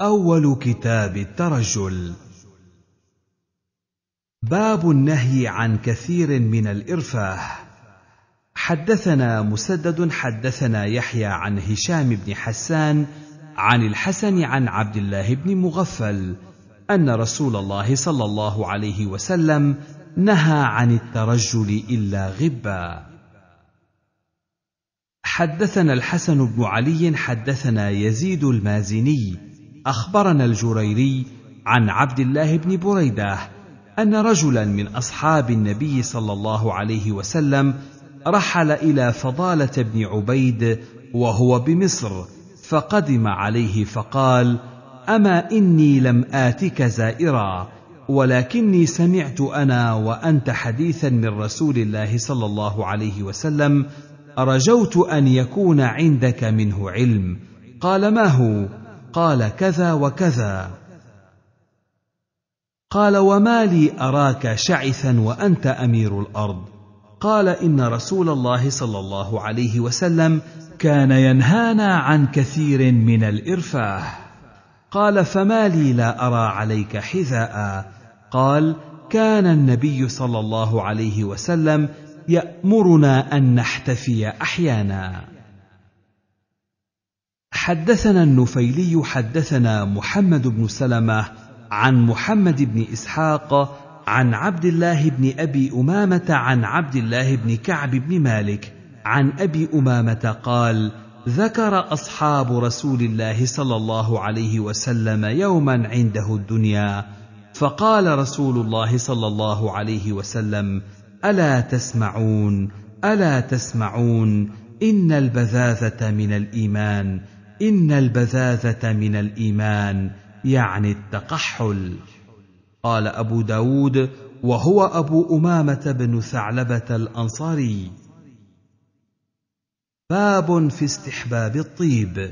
أول كتاب الترجل باب النهي عن كثير من الإرفاه حدثنا مسدد حدثنا يحيى عن هشام بن حسان عن الحسن عن عبد الله بن مغفل أن رسول الله صلى الله عليه وسلم نهى عن الترجل إلا غبًّا حدثنا الحسن بن علي حدثنا يزيد المازني اخبرنا الجريري عن عبد الله بن بريده ان رجلا من اصحاب النبي صلى الله عليه وسلم رحل الى فضاله بن عبيد وهو بمصر فقدم عليه فقال اما اني لم اتك زائرا ولكني سمعت انا وانت حديثا من رسول الله صلى الله عليه وسلم رجوت ان يكون عندك منه علم قال ما هو قال كذا وكذا قال وما لي اراك شعثا وانت امير الارض قال ان رسول الله صلى الله عليه وسلم كان ينهانا عن كثير من الارفاه قال فما لي لا ارى عليك حذاء قال كان النبي صلى الله عليه وسلم يامرنا ان نحتفي احيانا حدثنا النفيلي حدثنا محمد بن سلمه عن محمد بن اسحاق عن عبد الله بن ابي امامه عن عبد الله بن كعب بن مالك عن ابي امامه قال ذكر اصحاب رسول الله صلى الله عليه وسلم يوما عنده الدنيا فقال رسول الله صلى الله عليه وسلم الا تسمعون الا تسمعون ان البذاذه من الايمان ان البذاذه من الايمان يعني التقحل قال ابو داود وهو ابو امامه بن ثعلبه الانصاري باب في استحباب الطيب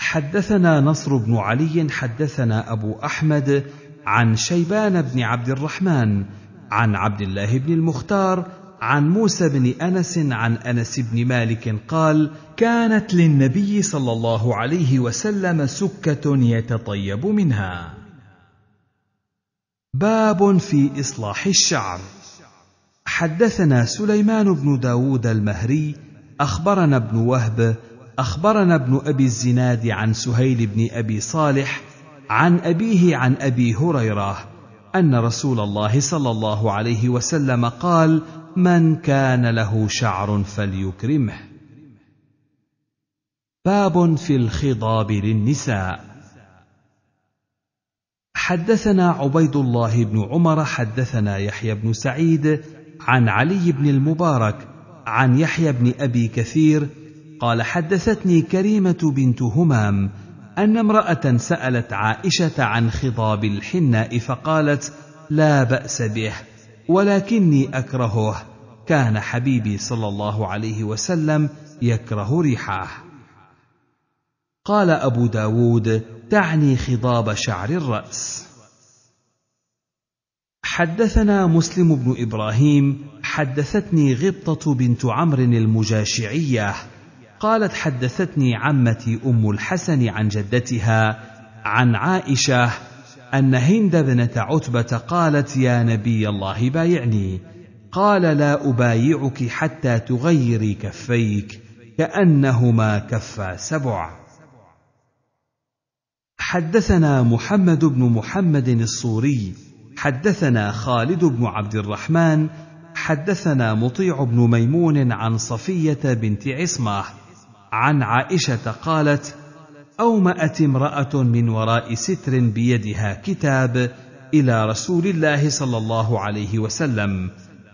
حدثنا نصر بن علي حدثنا ابو احمد عن شيبان بن عبد الرحمن عن عبد الله بن المختار عن موسى بن انس عن انس بن مالك قال كانت للنبي صلى الله عليه وسلم سكه يتطيب منها باب في اصلاح الشعر حدثنا سليمان بن داود المهري اخبرنا ابن وهب اخبرنا ابن ابي الزناد عن سهيل بن ابي صالح عن ابيه عن ابي هريره ان رسول الله صلى الله عليه وسلم قال من كان له شعر فليكرمه باب في الخضاب للنساء حدثنا عبيد الله بن عمر حدثنا يحيى بن سعيد عن علي بن المبارك عن يحيى بن ابي كثير قال حدثتني كريمه بنت همام ان امراه سالت عائشه عن خضاب الحناء فقالت لا باس به ولكني اكرهه كان حبيبي صلى الله عليه وسلم يكره ريحه قال ابو داود تعني خضاب شعر الراس حدثنا مسلم بن ابراهيم حدثتني غبطه بنت عمرو المجاشعيه قالت حدثتني عمتي ام الحسن عن جدتها عن عائشه أن هند بنت عتبة قالت يا نبي الله بايعني قال لا أبايعك حتى تغيري كفيك كأنهما كفا سبع حدثنا محمد بن محمد الصوري حدثنا خالد بن عبد الرحمن حدثنا مطيع بن ميمون عن صفيه بنت عصمه عن عائشه قالت أومأت امرأة من وراء ستر بيدها كتاب إلى رسول الله صلى الله عليه وسلم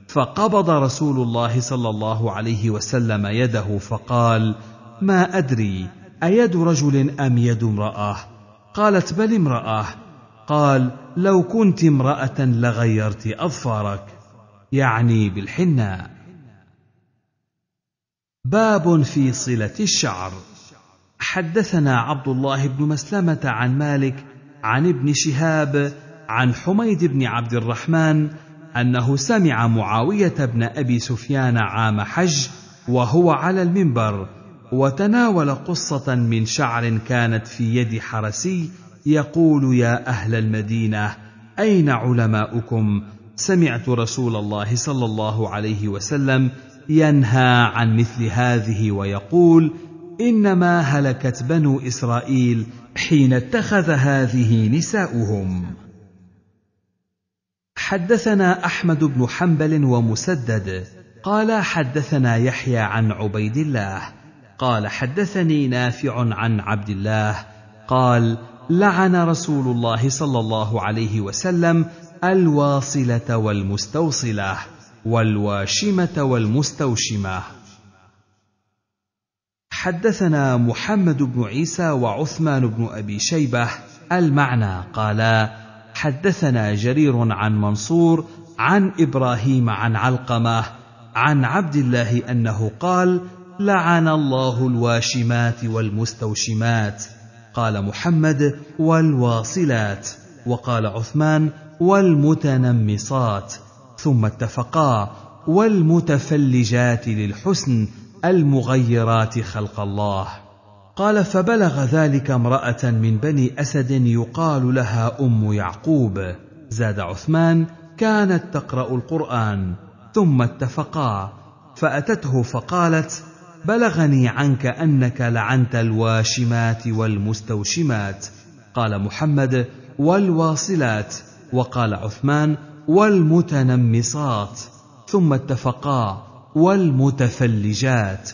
فقبض رسول الله صلى الله عليه وسلم يده فقال ما أدري أيد رجل أم يد امرأة قالت بل امرأة قال لو كنت امرأة لغيرت أظفارك يعني بالحناء باب في صلة الشعر حدثنا عبد الله بن مسلمه عن مالك عن ابن شهاب عن حميد بن عبد الرحمن انه سمع معاويه بن ابي سفيان عام حج وهو على المنبر وتناول قصه من شعر كانت في يد حرسي يقول يا اهل المدينه اين علماؤكم سمعت رسول الله صلى الله عليه وسلم ينهى عن مثل هذه ويقول انما هلكت بنو اسرائيل حين اتخذ هذه نساؤهم حدثنا احمد بن حنبل ومسدد قال حدثنا يحيى عن عبيد الله قال حدثني نافع عن عبد الله قال لعن رسول الله صلى الله عليه وسلم الواصله والمستوصله والواشمه والمستوشمه حدثنا محمد بن عيسى وعثمان بن ابي شيبه المعنى قالا حدثنا جرير عن منصور عن ابراهيم عن علقمه عن عبد الله انه قال لعن الله الواشمات والمستوشمات قال محمد والواصلات وقال عثمان والمتنمصات ثم اتفقا والمتفلجات للحسن المغيرات خلق الله قال فبلغ ذلك امراه من بني اسد يقال لها ام يعقوب زاد عثمان كانت تقرا القران ثم اتفقا فاتته فقالت بلغني عنك انك لعنت الواشمات والمستوشمات قال محمد والواصلات وقال عثمان والمتنمصات ثم اتفقا والمتفلجات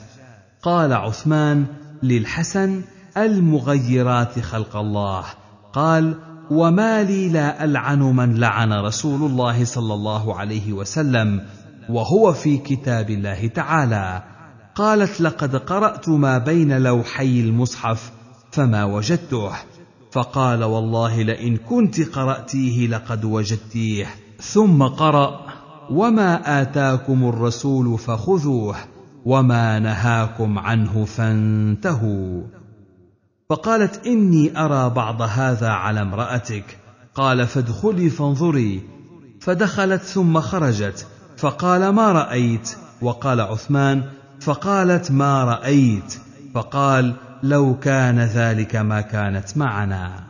قال عثمان للحسن المغيرات خلق الله قال وما لي لا العن من لعن رسول الله صلى الله عليه وسلم وهو في كتاب الله تعالى قالت لقد قرات ما بين لوحي المصحف فما وجدته فقال والله لئن كنت قراتيه لقد وجدتيه ثم قرأ وما اتاكم الرسول فخذوه وما نهاكم عنه فانتهوا فقالت اني ارى بعض هذا على امراتك قال فادخلي فانظري فدخلت ثم خرجت فقال ما رايت وقال عثمان فقالت ما رايت فقال لو كان ذلك ما كانت معنا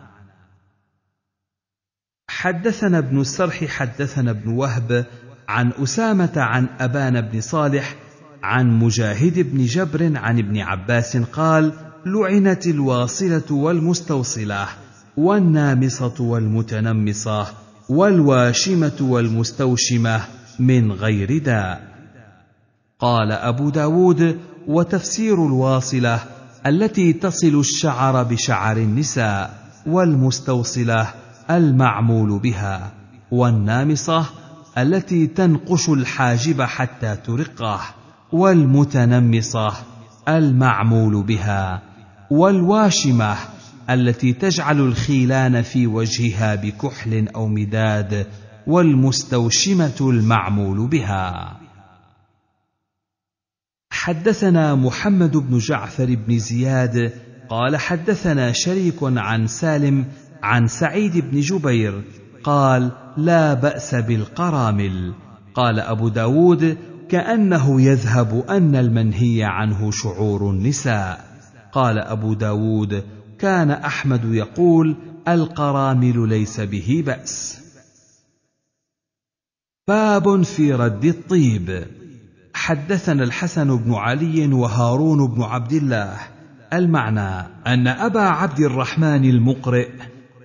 حدثنا ابن السرح حدثنا ابن وهب عن أسامة عن أبان بن صالح عن مجاهد بن جبر عن ابن عباس قال: لعنت الواصلة والمستوصلة والنامصة والمتنمصة والواشمة والمستوشمة من غير داء. قال أبو داود: وتفسير الواصلة التي تصل الشعر بشعر النساء والمستوصلة المعمول بها والنامصة التي تنقش الحاجب حتى ترقه والمتنمصه المعمول بها والواشمه التي تجعل الخيلان في وجهها بكحل او مداد والمستوشمه المعمول بها حدثنا محمد بن جعفر بن زياد قال حدثنا شريك عن سالم عن سعيد بن جبير قال لا بأس بالقرامل قال أبو داود كأنه يذهب أن المنهي عنه شعور النساء قال أبو داود كان أحمد يقول القرامل ليس به بأس باب في رد الطيب حدثنا الحسن بن علي وهارون بن عبد الله المعنى أن أبا عبد الرحمن المقرئ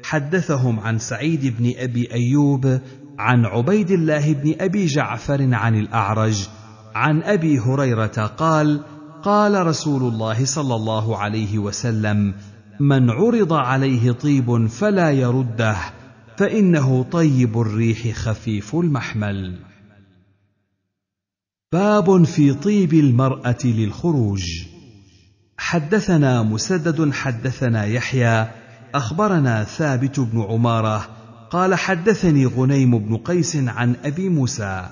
حدثهم عن سعيد بن ابي ايوب عن عبيد الله بن ابي جعفر عن الاعرج عن ابي هريره قال قال رسول الله صلى الله عليه وسلم من عرض عليه طيب فلا يرده فانه طيب الريح خفيف المحمل باب في طيب المراه للخروج حدثنا مسدد حدثنا يحيى اخبرنا ثابت بن عماره قال حدثني غنيم بن قيس عن ابي موسى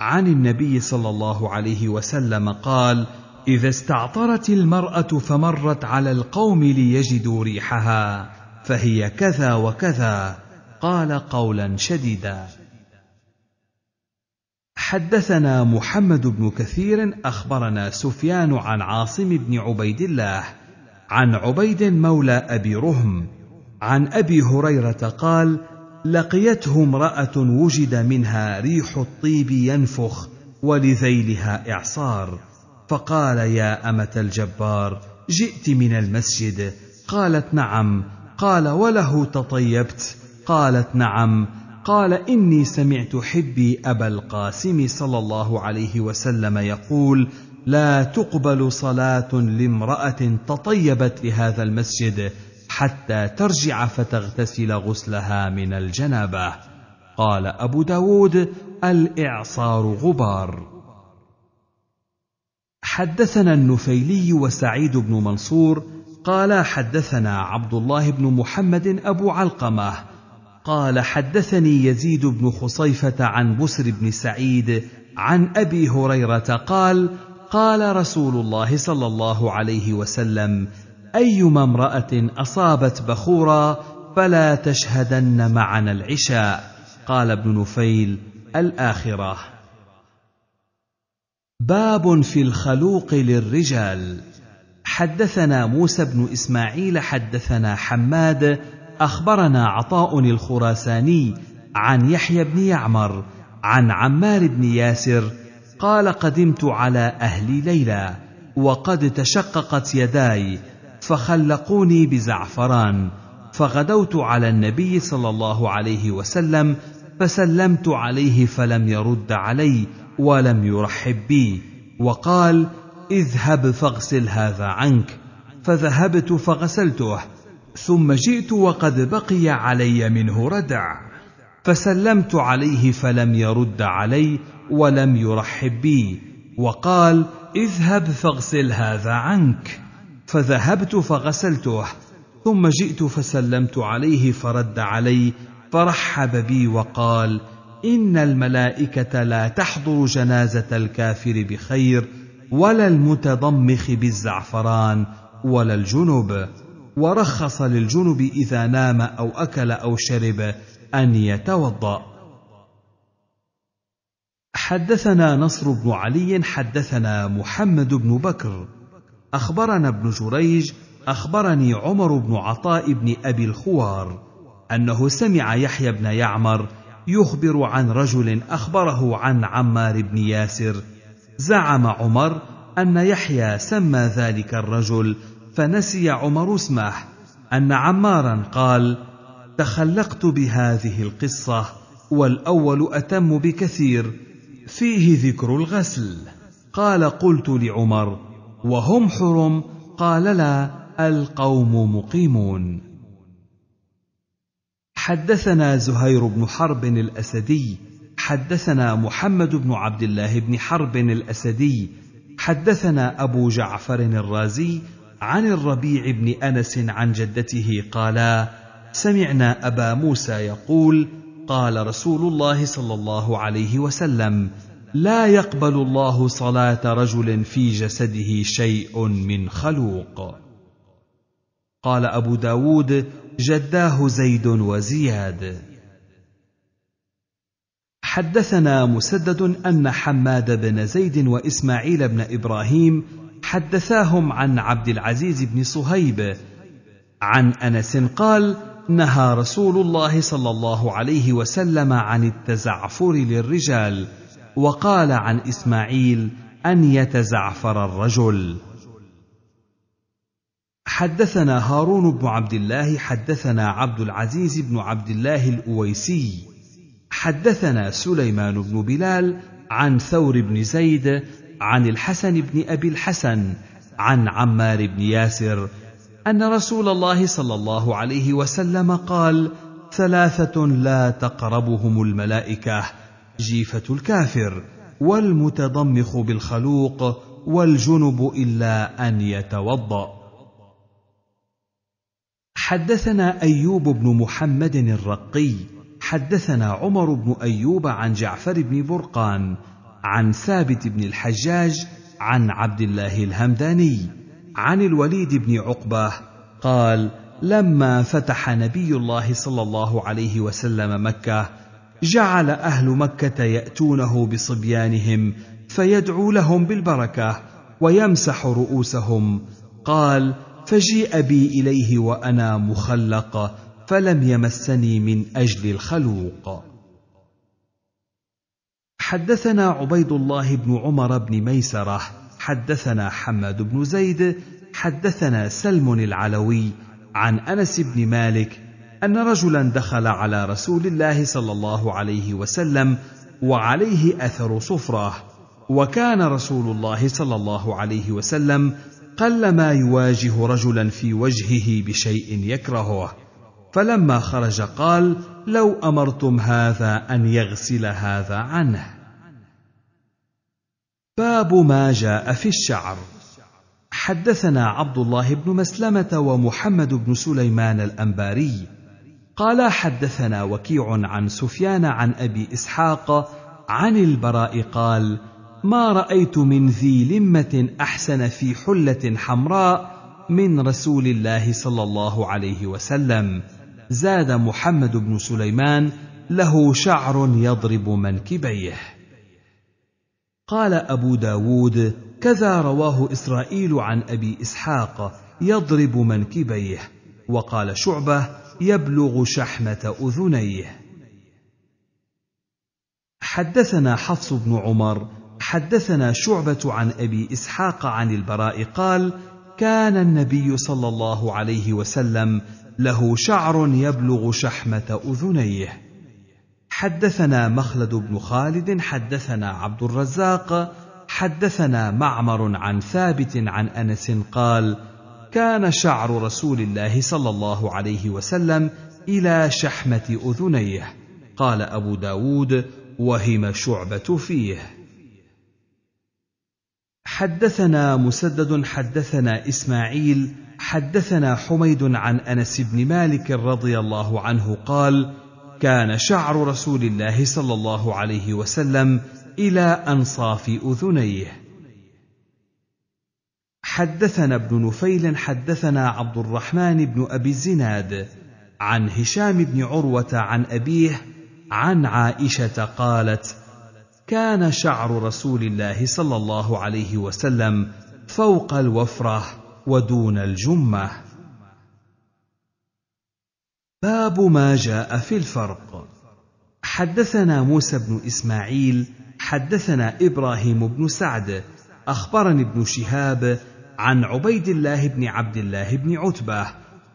عن النبي صلى الله عليه وسلم قال اذا استعطرت المراه فمرت على القوم ليجدوا ريحها فهي كذا وكذا قال قولا شديدا حدثنا محمد بن كثير اخبرنا سفيان عن عاصم بن عبيد الله عن عبيد مولى ابي رهم عن ابي هريره قال لقيته امراه وجد منها ريح الطيب ينفخ ولذيلها اعصار فقال يا امه الجبار جئت من المسجد قالت نعم قال وله تطيبت قالت نعم قال اني سمعت حبي ابا القاسم صلى الله عليه وسلم يقول لا تقبل صلاه لامراه تطيبت لهذا المسجد حتى ترجع فتغتسل غسلها من الجنابة قال أبو داود الإعصار غبار حدثنا النفيلي وسعيد بن منصور قال حدثنا عبد الله بن محمد أبو علقمة قال حدثني يزيد بن خصيفة عن بسر بن سعيد عن أبي هريرة قال قال رسول الله صلى الله عليه وسلم ايما امراه اصابت بخورا فلا تشهدن معنا العشاء قال ابن نفيل الاخره باب في الخلوق للرجال حدثنا موسى بن اسماعيل حدثنا حماد اخبرنا عطاء الخراساني عن يحيى بن يعمر عن عمار بن ياسر قال قدمت على اهلي ليلى وقد تشققت يداي فخلقوني بزعفران فغدوت على النبي صلى الله عليه وسلم فسلمت عليه فلم يرد علي ولم يرحب بي وقال اذهب فاغسل هذا عنك فذهبت فغسلته ثم جئت وقد بقي علي منه ردع فسلمت عليه فلم يرد علي ولم يرحب بي وقال اذهب فاغسل هذا عنك فذهبت فغسلته ثم جئت فسلمت عليه فرد علي فرحب بي وقال ان الملائكه لا تحضر جنازه الكافر بخير ولا المتضمخ بالزعفران ولا الجنب ورخص للجنب اذا نام او اكل او شرب ان يتوضا حدثنا نصر بن علي حدثنا محمد بن بكر اخبرنا ابن جريج اخبرني عمر بن عطاء بن ابي الخوار انه سمع يحيى بن يعمر يخبر عن رجل اخبره عن عمار بن ياسر زعم عمر ان يحيى سمى ذلك الرجل فنسي عمر اسمه ان عمارا قال تخلقت بهذه القصه والاول اتم بكثير فيه ذكر الغسل قال قلت لعمر وهم حرم قال لا القوم مقيمون حدثنا زهير بن حرب الاسدي حدثنا محمد بن عبد الله بن حرب الاسدي حدثنا ابو جعفر الرازي عن الربيع بن انس عن جدته قالا سمعنا ابا موسى يقول قال رسول الله صلى الله عليه وسلم لا يقبل الله صلاه رجل في جسده شيء من خلوق قال ابو داود جداه زيد وزياد حدثنا مسدد ان حماد بن زيد واسماعيل بن ابراهيم حدثاهم عن عبد العزيز بن صهيب عن انس قال نهى رسول الله صلى الله عليه وسلم عن التزعفر للرجال وقال عن اسماعيل ان يتزعفر الرجل حدثنا هارون بن عبد الله حدثنا عبد العزيز بن عبد الله الاويسي حدثنا سليمان بن بلال عن ثور بن زيد عن الحسن بن ابي الحسن عن عمار بن ياسر ان رسول الله صلى الله عليه وسلم قال ثلاثه لا تقربهم الملائكه جيفة الكافر والمتضمخ بالخلوق والجنب إلا أن يتوضأ حدثنا أيوب بن محمد الرقي حدثنا عمر بن أيوب عن جعفر بن برقان عن ثابت بن الحجاج عن عبد الله الهمداني عن الوليد بن عقبه قال لما فتح نبي الله صلى الله عليه وسلم مكه جعل اهل مكه ياتونه بصبيانهم فيدعو لهم بالبركه ويمسح رؤوسهم قال فجيء بي اليه وانا مخلق فلم يمسني من اجل الخلوق حدثنا عبيد الله بن عمر بن ميسره حدثنا حماد بن زيد حدثنا سلم العلوي عن انس بن مالك ان رجلا دخل على رسول الله صلى الله عليه وسلم وعليه اثر صفره وكان رسول الله صلى الله عليه وسلم قلما يواجه رجلا في وجهه بشيء يكرهه فلما خرج قال لو امرتم هذا ان يغسل هذا عنه باب ما جاء في الشعر حدثنا عبد الله بن مسلمه ومحمد بن سليمان الانباري قال حدثنا وكيع عن سفيان عن ابي اسحاق عن البراء قال ما رايت من ذي لمه احسن في حله حمراء من رسول الله صلى الله عليه وسلم زاد محمد بن سليمان له شعر يضرب منكبيه قال ابو داود كذا رواه اسرائيل عن ابي اسحاق يضرب منكبيه وقال شعبه يبلغ شحمه اذنيه حدثنا حفص بن عمر حدثنا شعبه عن ابي اسحاق عن البراء قال كان النبي صلى الله عليه وسلم له شعر يبلغ شحمه اذنيه حدثنا مخلد بن خالد حدثنا عبد الرزاق حدثنا معمر عن ثابت عن انس قال كان شعر رسول الله صلى الله عليه وسلم إلى شحمة أذنيه قال أبو داود وهم شعبة فيه حدثنا مسدد حدثنا إسماعيل حدثنا حميد عن أنس بن مالك رضي الله عنه قال كان شعر رسول الله صلى الله عليه وسلم إلى أنصاف أذنيه حدثنا ابن نفيل حدثنا عبد الرحمن بن ابي الزناد عن هشام بن عروه عن ابيه عن عائشه قالت كان شعر رسول الله صلى الله عليه وسلم فوق الوفره ودون الجمه باب ما جاء في الفرق حدثنا موسى بن اسماعيل حدثنا ابراهيم بن سعد اخبرني ابن شهاب عن عبيد الله بن عبد الله بن عتبه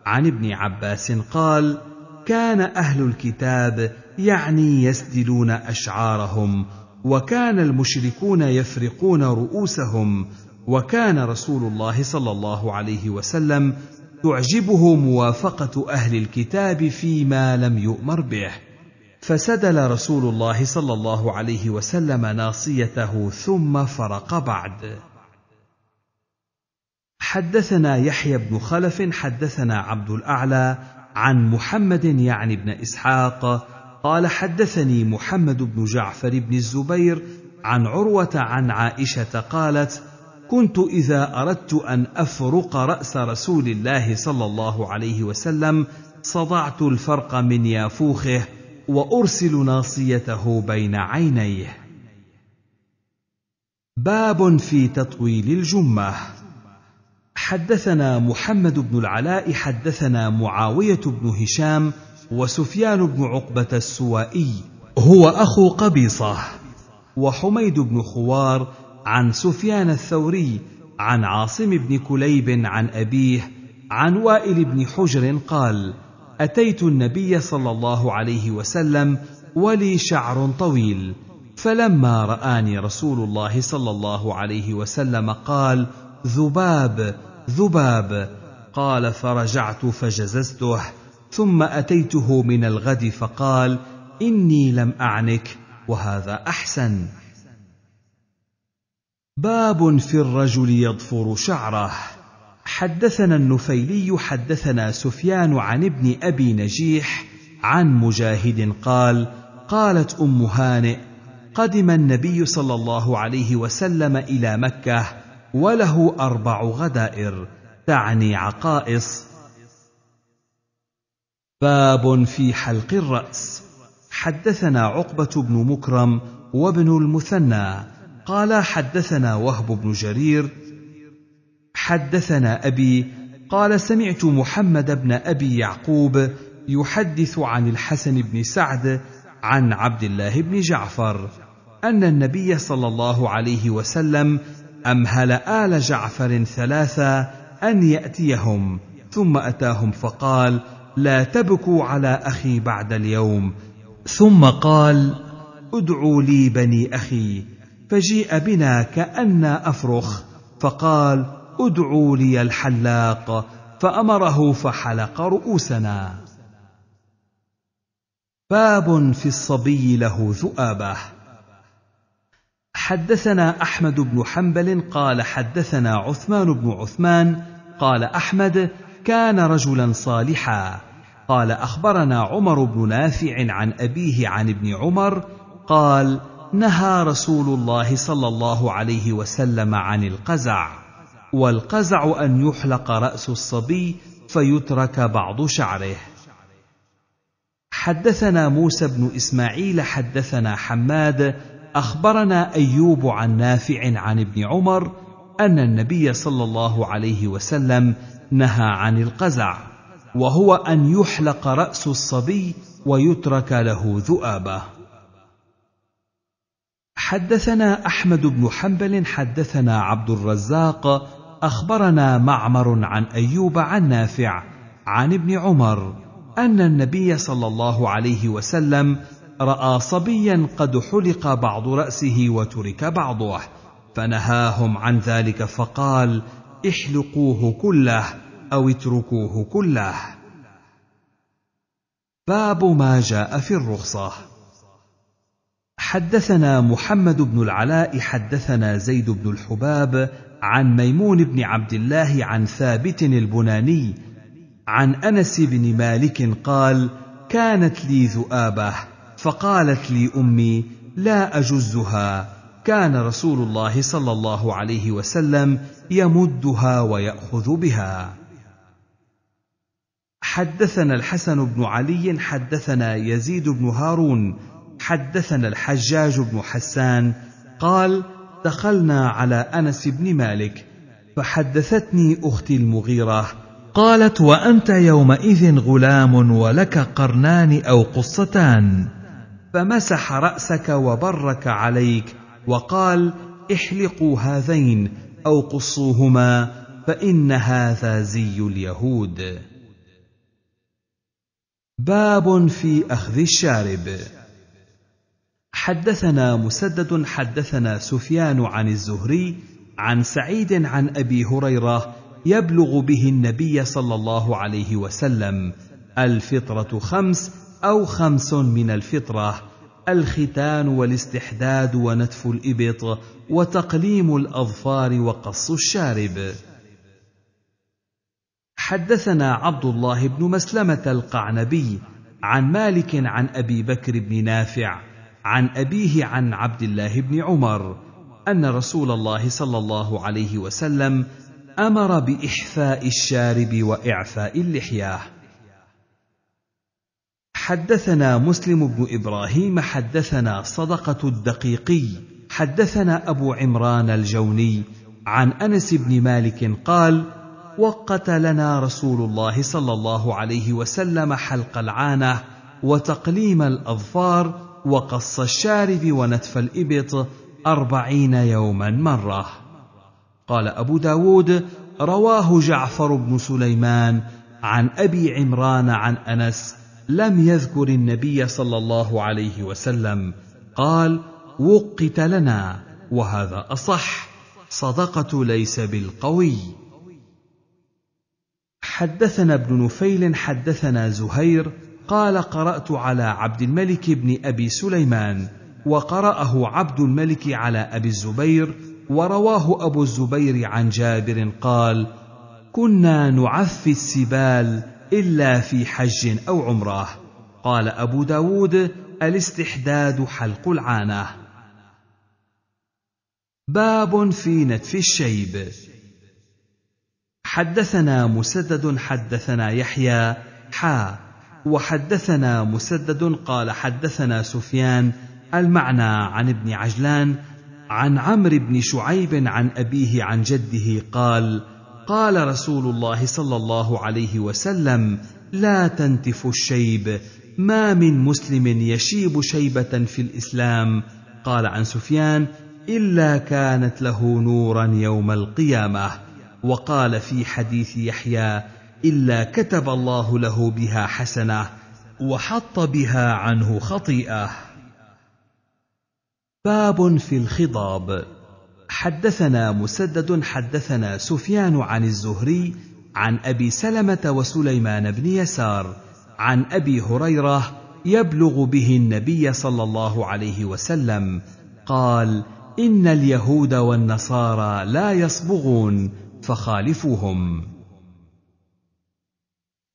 عن ابن عباس قال كان اهل الكتاب يعني يسدلون اشعارهم وكان المشركون يفرقون رؤوسهم وكان رسول الله صلى الله عليه وسلم تعجبه موافقه اهل الكتاب فيما لم يؤمر به فسدل رسول الله صلى الله عليه وسلم ناصيته ثم فرق بعد حدثنا يحيى بن خلف حدثنا عبد الاعلى عن محمد يعني بن اسحاق قال حدثني محمد بن جعفر بن الزبير عن عروه عن عائشه قالت كنت اذا اردت ان افرق راس رسول الله صلى الله عليه وسلم صدعت الفرق من يافوخه وارسل ناصيته بين عينيه باب في تطويل الجمه حدثنا محمد بن العلاء حدثنا معاويه بن هشام وسفيان بن عقبه السوائي هو اخو قبيصه وحميد بن خوار عن سفيان الثوري عن عاصم بن كليب عن ابيه عن وائل بن حجر قال اتيت النبي صلى الله عليه وسلم ولي شعر طويل فلما راني رسول الله صلى الله عليه وسلم قال ذباب ذباب قال فرجعت فجززته ثم اتيته من الغد فقال اني لم اعنك وهذا احسن باب في الرجل يضفر شعره حدثنا النفيلي حدثنا سفيان عن ابن ابي نجيح عن مجاهد قال قالت ام هانئ قدم النبي صلى الله عليه وسلم الى مكه وله أربع غدائر تعني عقائص باب في حلق الرأس حدثنا عقبة بن مكرم وابن المثنى قال حدثنا وهب بن جرير حدثنا أبي قال سمعت محمد بن أبي يعقوب يحدث عن الحسن بن سعد عن عبد الله بن جعفر أن النبي صلى الله عليه وسلم امهل ال جعفر ثلاثا ان ياتيهم ثم اتاهم فقال لا تبكوا على اخي بعد اليوم ثم قال ادعوا لي بني اخي فجيء بنا كانا افرخ فقال ادعوا لي الحلاق فامره فحلق رؤوسنا باب في الصبي له ذؤابه حدثنا احمد بن حنبل قال حدثنا عثمان بن عثمان قال احمد كان رجلا صالحا قال اخبرنا عمر بن نافع عن ابيه عن ابن عمر قال نهى رسول الله صلى الله عليه وسلم عن القزع والقزع ان يحلق راس الصبي فيترك بعض شعره حدثنا موسى بن اسماعيل حدثنا حماد اخبرنا ايوب عن نافع عن ابن عمر ان النبي صلى الله عليه وسلم نهى عن القزع وهو ان يحلق راس الصبي ويترك له ذؤابه حدثنا احمد بن حنبل حدثنا عبد الرزاق اخبرنا معمر عن ايوب عن نافع عن ابن عمر ان النبي صلى الله عليه وسلم راى صبيا قد حلق بعض راسه وترك بعضه فنهاهم عن ذلك فقال احلقوه كله او اتركوه كله باب ما جاء في الرخصه حدثنا محمد بن العلاء حدثنا زيد بن الحباب عن ميمون بن عبد الله عن ثابت البناني عن انس بن مالك قال كانت لي ذؤابه فقالت لي امي لا اجزها كان رسول الله صلى الله عليه وسلم يمدها وياخذ بها حدثنا الحسن بن علي حدثنا يزيد بن هارون حدثنا الحجاج بن حسان قال دخلنا على انس بن مالك فحدثتني اختي المغيره قالت وانت يومئذ غلام ولك قرنان او قصتان فمسح راسك وبرك عليك وقال احلقوا هذين او قصوهما فان هذا زي اليهود باب في اخذ الشارب حدثنا مسدد حدثنا سفيان عن الزهري عن سعيد عن ابي هريره يبلغ به النبي صلى الله عليه وسلم الفطره خمس او خمس من الفطره الختان والاستحداد ونتف الابط وتقليم الاظفار وقص الشارب حدثنا عبد الله بن مسلمه القعنبي عن مالك عن ابي بكر بن نافع عن ابيه عن عبد الله بن عمر ان رسول الله صلى الله عليه وسلم امر باحفاء الشارب واعفاء اللحيه حدثنا مسلم بن ابراهيم حدثنا صدقه الدقيقي حدثنا ابو عمران الجوني عن انس بن مالك قال وقتلنا رسول الله صلى الله عليه وسلم حلق العانه وتقليم الاظفار وقص الشارب ونتف الابط اربعين يوما مره قال ابو داود رواه جعفر بن سليمان عن ابي عمران عن انس لم يذكر النبي صلى الله عليه وسلم قال وقت لنا وهذا اصح صدقه ليس بالقوي حدثنا ابن نفيل حدثنا زهير قال قرات على عبد الملك بن ابي سليمان وقراه عبد الملك على ابي الزبير ورواه ابو الزبير عن جابر قال كنا نعفي السبال إلا في حج أو عمرة قال أبو داود الاستحداد حلق العانة باب في نتف الشيب حدثنا مسدد حدثنا يحيى حا وحدثنا مسدد قال حدثنا سفيان المعنى عن ابن عجلان عن عمرو بن شعيب عن أبيه عن جده قال: قال رسول الله صلى الله عليه وسلم لا تنتف الشيب ما من مسلم يشيب شيبه في الاسلام قال عن سفيان الا كانت له نورا يوم القيامه وقال في حديث يحيى الا كتب الله له بها حسنه وحط بها عنه خطيئه باب في الخضاب حدثنا مسدد حدثنا سفيان عن الزهري عن ابي سلمه وسليمان بن يسار عن ابي هريره يبلغ به النبي صلى الله عليه وسلم قال ان اليهود والنصارى لا يصبغون فخالفوهم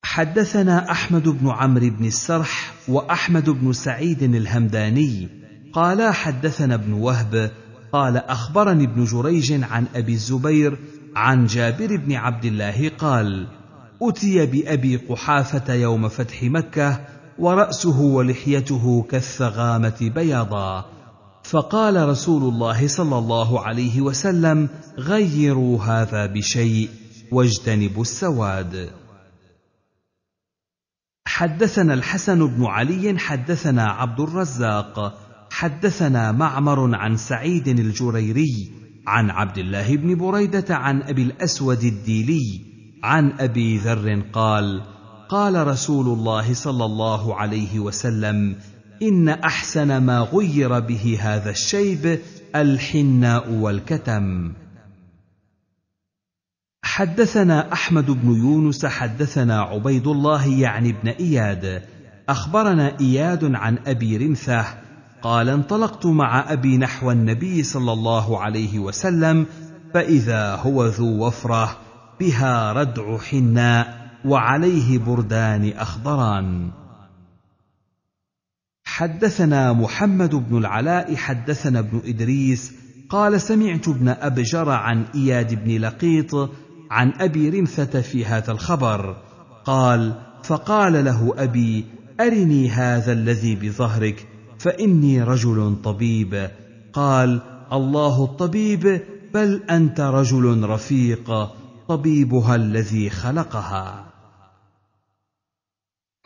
حدثنا احمد بن عمرو بن السرح واحمد بن سعيد الهمداني قالا حدثنا ابن وهب قال اخبرني ابن جريج عن ابي الزبير عن جابر بن عبد الله قال اتي بابي قحافه يوم فتح مكه وراسه ولحيته كالثغامه بياضا فقال رسول الله صلى الله عليه وسلم غيروا هذا بشيء واجتنبوا السواد حدثنا الحسن بن علي حدثنا عبد الرزاق حدثنا معمر عن سعيد الجريري عن عبد الله بن بريده عن ابي الاسود الديلي عن ابي ذر قال قال رسول الله صلى الله عليه وسلم ان احسن ما غير به هذا الشيب الحناء والكتم حدثنا احمد بن يونس حدثنا عبيد الله يعني بن اياد اخبرنا اياد عن ابي رمثه قال انطلقت مع ابي نحو النبي صلى الله عليه وسلم فاذا هو ذو وفره بها ردع حناء وعليه بردان اخضران حدثنا محمد بن العلاء حدثنا ابن ادريس قال سمعت ابن ابجر عن اياد بن لقيط عن ابي رمثه في هذا الخبر قال فقال له ابي ارني هذا الذي بظهرك فاني رجل طبيب قال الله الطبيب بل انت رجل رفيق طبيبها الذي خلقها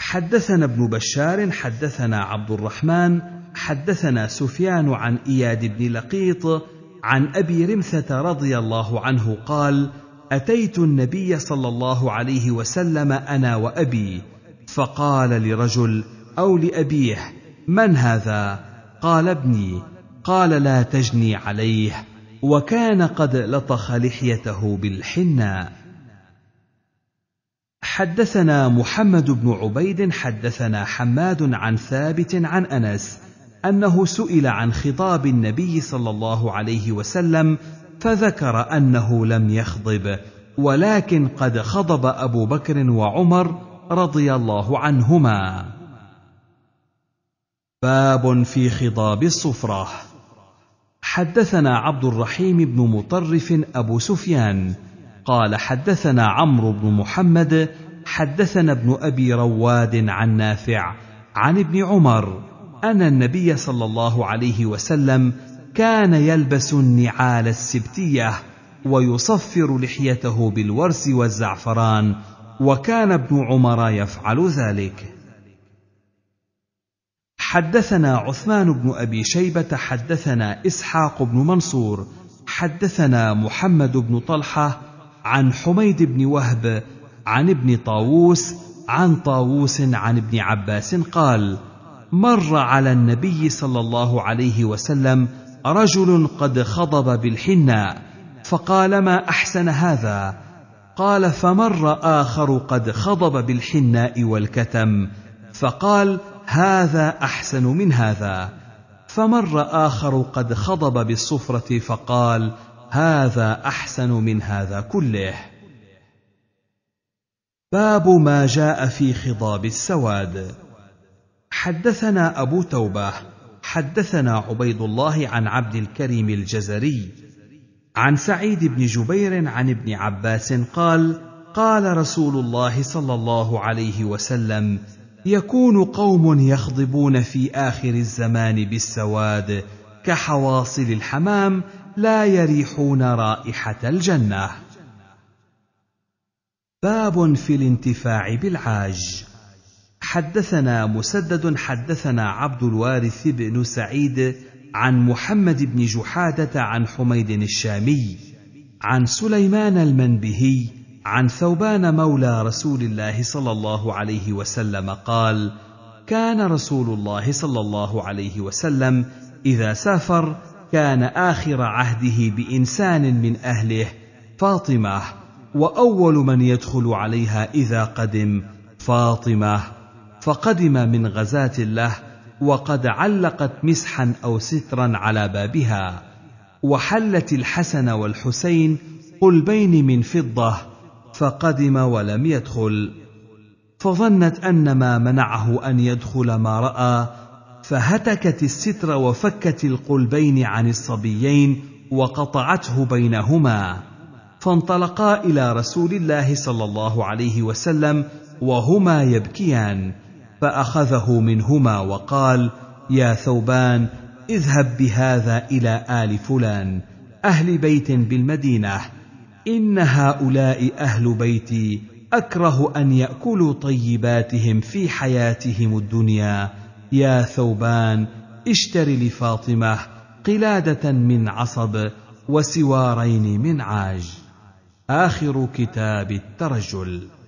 حدثنا ابن بشار حدثنا عبد الرحمن حدثنا سفيان عن اياد بن لقيط عن ابي رمثه رضي الله عنه قال اتيت النبي صلى الله عليه وسلم انا وابي فقال لرجل او لابيه من هذا قال ابني قال لا تجني عليه وكان قد لطخ لحيته بالحناء حدثنا محمد بن عبيد حدثنا حماد عن ثابت عن انس انه سئل عن خطاب النبي صلى الله عليه وسلم فذكر انه لم يخضب ولكن قد خضب ابو بكر وعمر رضي الله عنهما باب في خضاب الصفرة حدثنا عبد الرحيم بن مطرف أبو سفيان قال حدثنا عمرو بن محمد حدثنا ابن أبي رواد عن نافع عن ابن عمر أن النبي صلى الله عليه وسلم كان يلبس النعال السبتية ويصفر لحيته بالورس والزعفران وكان ابن عمر يفعل ذلك حدثنا عثمان بن ابي شيبه حدثنا اسحاق بن منصور حدثنا محمد بن طلحه عن حميد بن وهب عن ابن طاووس عن طاووس عن ابن عباس قال مر على النبي صلى الله عليه وسلم رجل قد خضب بالحناء فقال ما احسن هذا قال فمر اخر قد خضب بالحناء والكتم فقال هذا احسن من هذا فمر اخر قد خضب بالصفره فقال هذا احسن من هذا كله باب ما جاء في خضاب السواد حدثنا ابو توبه حدثنا عبيد الله عن عبد الكريم الجزري عن سعيد بن جبير عن ابن عباس قال قال رسول الله صلى الله عليه وسلم يكون قوم يخضبون في اخر الزمان بالسواد كحواصل الحمام لا يريحون رائحه الجنه باب في الانتفاع بالعاج حدثنا مسدد حدثنا عبد الوارث بن سعيد عن محمد بن جحاده عن حميد الشامي عن سليمان المنبهي عن ثوبان مولى رسول الله صلى الله عليه وسلم قال كان رسول الله صلى الله عليه وسلم اذا سافر كان اخر عهده بانسان من اهله فاطمه واول من يدخل عليها اذا قدم فاطمه فقدم من غزاه له وقد علقت مسحا او سترا على بابها وحلت الحسن والحسين قلبين من فضه فقدم ولم يدخل فظنت ان ما منعه ان يدخل ما راى فهتكت الستر وفكت القلبين عن الصبيين وقطعته بينهما فانطلقا الى رسول الله صلى الله عليه وسلم وهما يبكيان فاخذه منهما وقال يا ثوبان اذهب بهذا الى ال فلان اهل بيت بالمدينه ان هؤلاء اهل بيتي اكره ان ياكلوا طيباتهم في حياتهم الدنيا يا ثوبان اشتر لفاطمه قلاده من عصب وسوارين من عاج اخر كتاب الترجل